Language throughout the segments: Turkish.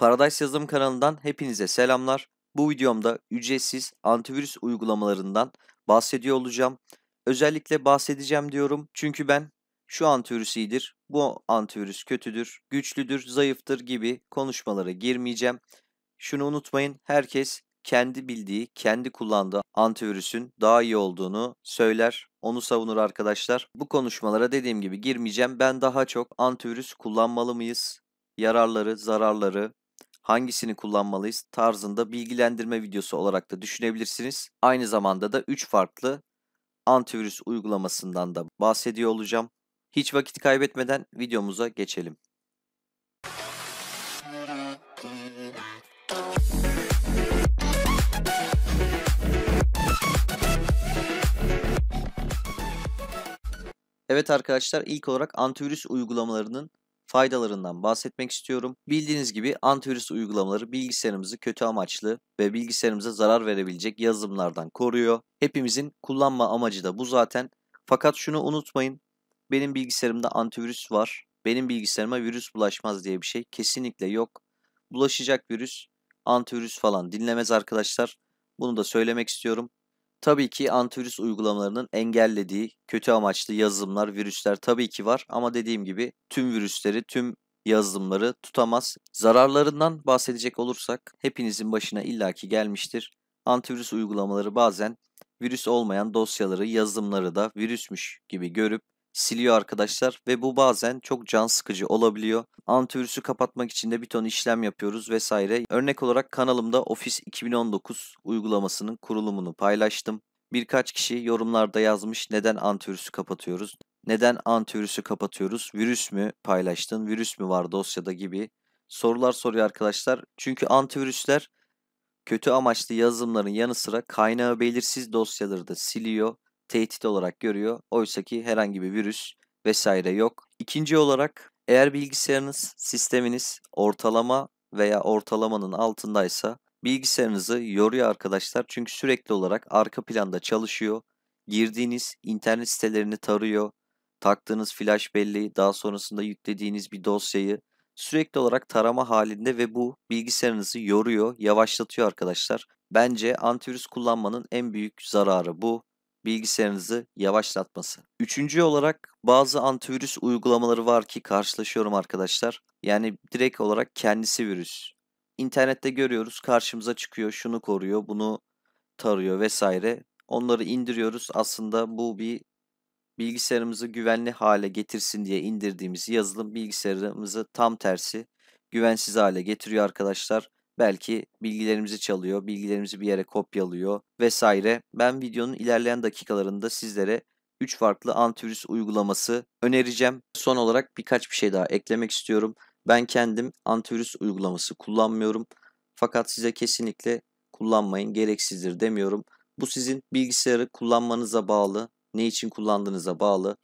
Paradise Yazılım kanalından hepinize selamlar. Bu videomda ücretsiz antivirüs uygulamalarından bahsediyor olacağım. Özellikle bahsedeceğim diyorum çünkü ben şu antivirüs iyidir, bu antivirüs kötüdür, güçlüdür, zayıftır gibi konuşmalara girmeyeceğim. Şunu unutmayın herkes kendi bildiği, kendi kullandığı antivirüsün daha iyi olduğunu söyler. Onu savunur arkadaşlar. Bu konuşmalara dediğim gibi girmeyeceğim. Ben daha çok antivirüs kullanmalı mıyız? Yararları, zararları, hangisini kullanmalıyız tarzında bilgilendirme videosu olarak da düşünebilirsiniz. Aynı zamanda da 3 farklı antivirüs uygulamasından da bahsediyor olacağım. Hiç vakit kaybetmeden videomuza geçelim. Evet arkadaşlar ilk olarak antivirüs uygulamalarının faydalarından bahsetmek istiyorum. Bildiğiniz gibi antivirüs uygulamaları bilgisayarımızı kötü amaçlı ve bilgisayarımıza zarar verebilecek yazılımlardan koruyor. Hepimizin kullanma amacı da bu zaten. Fakat şunu unutmayın. Benim bilgisayarımda antivirüs var. Benim bilgisayarıma virüs bulaşmaz diye bir şey kesinlikle yok. Bulaşacak virüs antivirüs falan dinlemez arkadaşlar. Bunu da söylemek istiyorum. Tabii ki antivirüs uygulamalarının engellediği kötü amaçlı yazılımlar, virüsler tabii ki var ama dediğim gibi tüm virüsleri, tüm yazılımları tutamaz. Zararlarından bahsedecek olursak hepinizin başına illaki gelmiştir. Antivirüs uygulamaları bazen virüs olmayan dosyaları, yazılımları da virüsmüş gibi görüp siliyor arkadaşlar ve bu bazen çok can sıkıcı olabiliyor. Antivirüsü kapatmak için de bir ton işlem yapıyoruz vesaire. Örnek olarak kanalımda Office 2019 uygulamasının kurulumunu paylaştım. Birkaç kişi yorumlarda yazmış neden antivirüsü kapatıyoruz? Neden antivirüsü kapatıyoruz? Virüs mü paylaştın? Virüs mü var dosyada gibi sorular soruyor arkadaşlar. Çünkü antivirüsler kötü amaçlı yazılımların yanı sıra kaynağı belirsiz dosyaları da siliyor tehdit olarak görüyor. Oysa ki herhangi bir virüs vesaire yok. İkinci olarak eğer bilgisayarınız, sisteminiz ortalama veya ortalamanın altındaysa bilgisayarınızı yoruyor arkadaşlar. Çünkü sürekli olarak arka planda çalışıyor. Girdiğiniz internet sitelerini tarıyor. Taktığınız flash belleği, daha sonrasında yüklediğiniz bir dosyayı sürekli olarak tarama halinde ve bu bilgisayarınızı yoruyor, yavaşlatıyor arkadaşlar. Bence antivirüs kullanmanın en büyük zararı bu bilgisayarınızı yavaşlatması. Üçüncü olarak bazı antivirüs uygulamaları var ki karşılaşıyorum arkadaşlar. Yani direkt olarak kendisi virüs. İnternette görüyoruz karşımıza çıkıyor şunu koruyor bunu tarıyor vesaire. Onları indiriyoruz aslında bu bir bilgisayarımızı güvenli hale getirsin diye indirdiğimiz yazılım bilgisayarımızı tam tersi güvensiz hale getiriyor arkadaşlar belki bilgilerimizi çalıyor, bilgilerimizi bir yere kopyalıyor vesaire. Ben videonun ilerleyen dakikalarında sizlere 3 farklı antivirüs uygulaması önereceğim. Son olarak birkaç bir şey daha eklemek istiyorum. Ben kendim antivirüs uygulaması kullanmıyorum. Fakat size kesinlikle kullanmayın, gereksizdir demiyorum. Bu sizin bilgisayarı kullanmanıza bağlı, ne için kullandığınıza bağlı.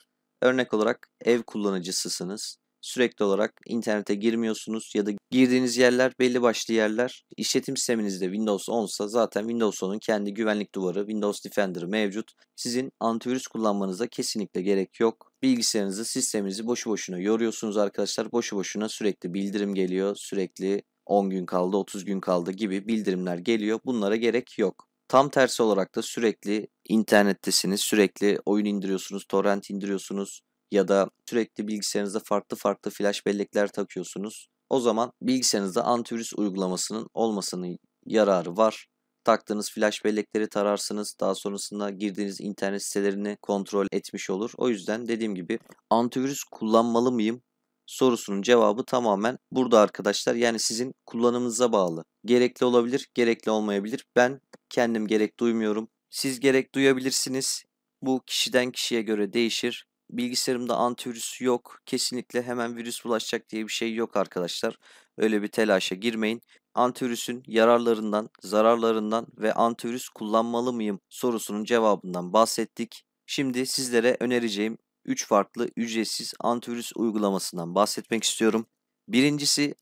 Örnek olarak ev kullanıcısısınız. Sürekli olarak internete girmiyorsunuz ya da girdiğiniz yerler belli başlı yerler. İşletim sisteminizde Windows 10 ise zaten Windows 10'un kendi güvenlik duvarı Windows Defender mevcut. Sizin antivirüs kullanmanıza kesinlikle gerek yok. Bilgisayarınızı, sisteminizi boşu boşuna yoruyorsunuz arkadaşlar. Boşu boşuna sürekli bildirim geliyor. Sürekli 10 gün kaldı, 30 gün kaldı gibi bildirimler geliyor. Bunlara gerek yok. Tam tersi olarak da sürekli internettesiniz, sürekli oyun indiriyorsunuz, torrent indiriyorsunuz, ya da sürekli bilgisayarınızda farklı farklı flash bellekler takıyorsunuz. O zaman bilgisayarınızda antivirüs uygulamasının olmasının yararı var. Taktığınız flash bellekleri tararsınız. Daha sonrasında girdiğiniz internet sitelerini kontrol etmiş olur. O yüzden dediğim gibi antivirüs kullanmalı mıyım sorusunun cevabı tamamen burada arkadaşlar. Yani sizin kullanımınıza bağlı. Gerekli olabilir, gerekli olmayabilir. Ben kendim gerek duymuyorum. Siz gerek duyabilirsiniz. Bu kişiden kişiye göre değişir bilgisayarımda antivirüs yok. Kesinlikle hemen virüs bulaşacak diye bir şey yok arkadaşlar. Öyle bir telaşa girmeyin. Antivirüsün yararlarından, zararlarından ve antivirüs kullanmalı mıyım sorusunun cevabından bahsettik. Şimdi sizlere önereceğim 3 farklı ücretsiz antivirüs uygulamasından bahsetmek istiyorum. Birincisi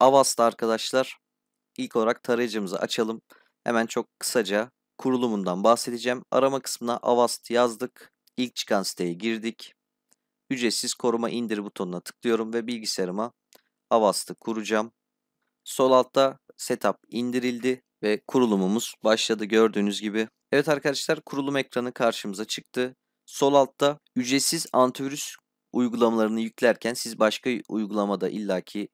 Avast arkadaşlar. İlk olarak tarayıcımızı açalım. Hemen çok kısaca kurulumundan bahsedeceğim. Arama kısmına Avast yazdık. İlk çıkan siteye girdik. Ücretsiz koruma indir butonuna tıklıyorum ve bilgisayarıma Avast'ı kuracağım. Sol altta setup indirildi ve kurulumumuz başladı gördüğünüz gibi. Evet arkadaşlar kurulum ekranı karşımıza çıktı. Sol altta ücretsiz antivirüs uygulamalarını yüklerken siz başka uygulamada illaki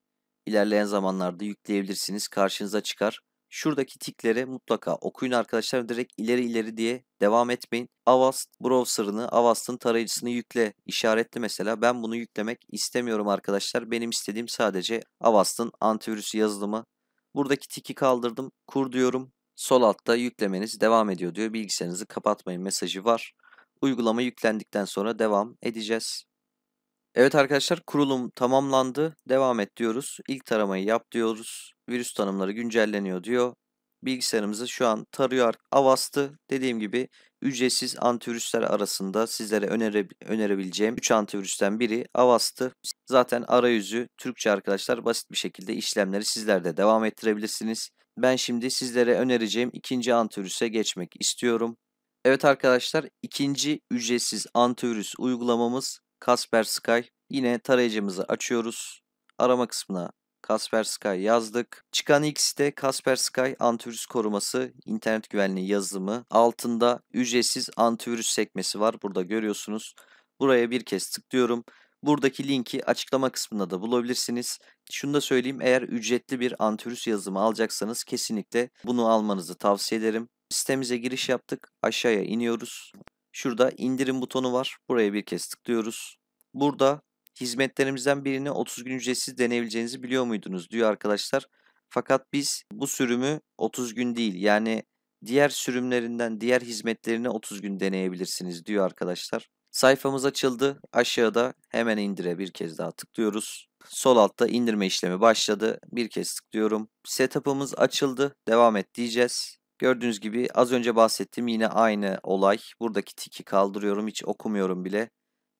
ilerleyen zamanlarda yükleyebilirsiniz. Karşınıza çıkar. Şuradaki tikleri mutlaka okuyun arkadaşlar. Direkt ileri ileri diye devam etmeyin. Avast browser'ını, Avast'ın tarayıcısını yükle işaretli mesela. Ben bunu yüklemek istemiyorum arkadaşlar. Benim istediğim sadece Avast'ın antivirüs yazılımı. Buradaki tiki kaldırdım. Kur diyorum. Sol altta yüklemeniz devam ediyor diyor. Bilgisayarınızı kapatmayın mesajı var. Uygulama yüklendikten sonra devam edeceğiz. Evet arkadaşlar kurulum tamamlandı. Devam et diyoruz. İlk taramayı yap diyoruz. Virüs tanımları güncelleniyor diyor. Bilgisayarımızı şu an tarıyor Avast'ı. Dediğim gibi ücretsiz antivirüsler arasında sizlere önere, önerebileceğim 3 antivirüsten biri Avast'ı. Zaten arayüzü Türkçe arkadaşlar basit bir şekilde işlemleri sizler de devam ettirebilirsiniz. Ben şimdi sizlere önereceğim ikinci antivirüse geçmek istiyorum. Evet arkadaşlar ikinci ücretsiz antivirüs uygulamamız Casper Sky. Yine tarayıcımızı açıyoruz. Arama kısmına Casper Sky yazdık. Çıkan ilk site Casper Sky antivirüs koruması internet güvenliği yazılımı. Altında ücretsiz antivirüs sekmesi var. Burada görüyorsunuz. Buraya bir kez tıklıyorum. Buradaki linki açıklama kısmında da bulabilirsiniz. Şunu da söyleyeyim eğer ücretli bir antivirüs yazılımı alacaksanız kesinlikle bunu almanızı tavsiye ederim. Sitemize giriş yaptık. Aşağıya iniyoruz. Şurada indirim butonu var. Buraya bir kez tıklıyoruz. Burada hizmetlerimizden birini 30 gün ücretsiz deneyebileceğinizi biliyor muydunuz diyor arkadaşlar. Fakat biz bu sürümü 30 gün değil yani diğer sürümlerinden diğer hizmetlerini 30 gün deneyebilirsiniz diyor arkadaşlar. Sayfamız açıldı. Aşağıda hemen indire bir kez daha tıklıyoruz. Sol altta indirme işlemi başladı. Bir kez tıklıyorum. Setup'ımız açıldı. Devam et diyeceğiz. Gördüğünüz gibi az önce bahsettiğim yine aynı olay. Buradaki tiki kaldırıyorum hiç okumuyorum bile.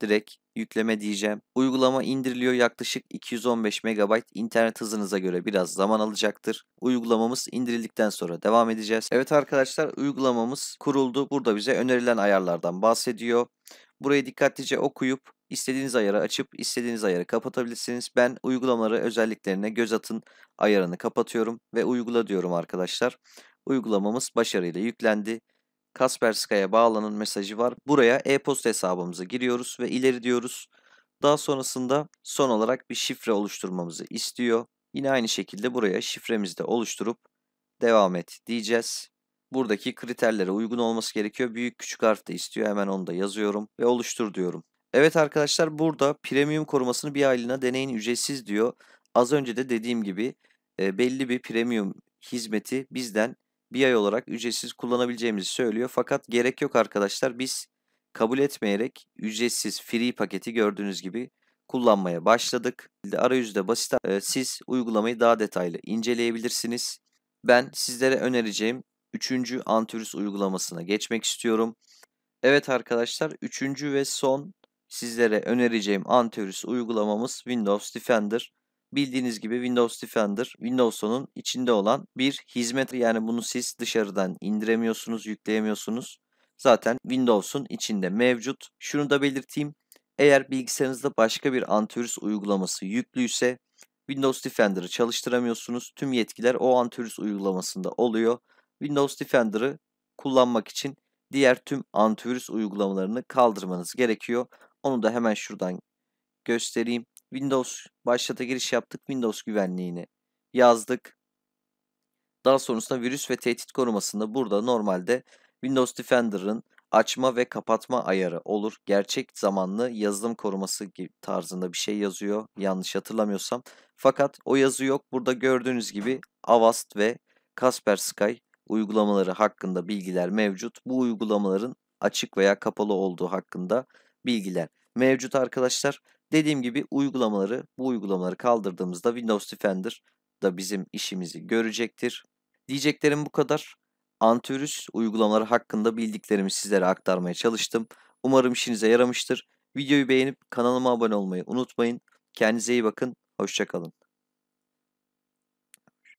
Direkt yükleme diyeceğim. Uygulama indiriliyor yaklaşık 215 MB internet hızınıza göre biraz zaman alacaktır. Uygulamamız indirildikten sonra devam edeceğiz. Evet arkadaşlar uygulamamız kuruldu. Burada bize önerilen ayarlardan bahsediyor. Burayı dikkatlice okuyup istediğiniz ayarı açıp istediğiniz ayarı kapatabilirsiniz. Ben uygulamaları özelliklerine göz atın ayarını kapatıyorum ve uygula diyorum arkadaşlar. Uygulamamız başarıyla yüklendi. Kasperskaya bağlanın mesajı var. Buraya e-posta hesabımızı giriyoruz ve ileri diyoruz. Daha sonrasında son olarak bir şifre oluşturmamızı istiyor. Yine aynı şekilde buraya şifremizi de oluşturup devam et diyeceğiz. Buradaki kriterlere uygun olması gerekiyor. Büyük küçük harf de istiyor. Hemen onu da yazıyorum ve oluştur diyorum. Evet arkadaşlar burada premium korumasını bir aylığına deneyin ücretsiz diyor. Az önce de dediğim gibi e, belli bir premium hizmeti bizden bir ay olarak ücretsiz kullanabileceğimizi söylüyor. Fakat gerek yok arkadaşlar. Biz kabul etmeyerek ücretsiz free paketi gördüğünüz gibi kullanmaya başladık. Arayüzde basit e, siz uygulamayı daha detaylı inceleyebilirsiniz. Ben sizlere önereceğim 3. antivirüs uygulamasına geçmek istiyorum. Evet arkadaşlar 3. ve son sizlere önereceğim antivirüs uygulamamız Windows Defender bildiğiniz gibi Windows Defender, Windows'un içinde olan bir hizmet. Yani bunu siz dışarıdan indiremiyorsunuz, yükleyemiyorsunuz. Zaten Windows'un içinde mevcut. Şunu da belirteyim. Eğer bilgisayarınızda başka bir antivirüs uygulaması yüklüyse Windows Defender'ı çalıştıramıyorsunuz. Tüm yetkiler o antivirüs uygulamasında oluyor. Windows Defender'ı kullanmak için diğer tüm antivirüs uygulamalarını kaldırmanız gerekiyor. Onu da hemen şuradan göstereyim. Windows başlata giriş yaptık. Windows güvenliğini yazdık. Daha sonrasında virüs ve tehdit korumasında burada normalde Windows Defender'ın açma ve kapatma ayarı olur. Gerçek zamanlı yazılım koruması tarzında bir şey yazıyor yanlış hatırlamıyorsam. Fakat o yazı yok. Burada gördüğünüz gibi Avast ve Kaspersky uygulamaları hakkında bilgiler mevcut. Bu uygulamaların açık veya kapalı olduğu hakkında bilgiler mevcut arkadaşlar. Dediğim gibi uygulamaları, bu uygulamaları kaldırdığımızda Windows Defender da bizim işimizi görecektir. Diyeceklerim bu kadar. Antivirüs uygulamaları hakkında bildiklerimi sizlere aktarmaya çalıştım. Umarım işinize yaramıştır. Videoyu beğenip kanalıma abone olmayı unutmayın. Kendinize iyi bakın. Hoşçakalın.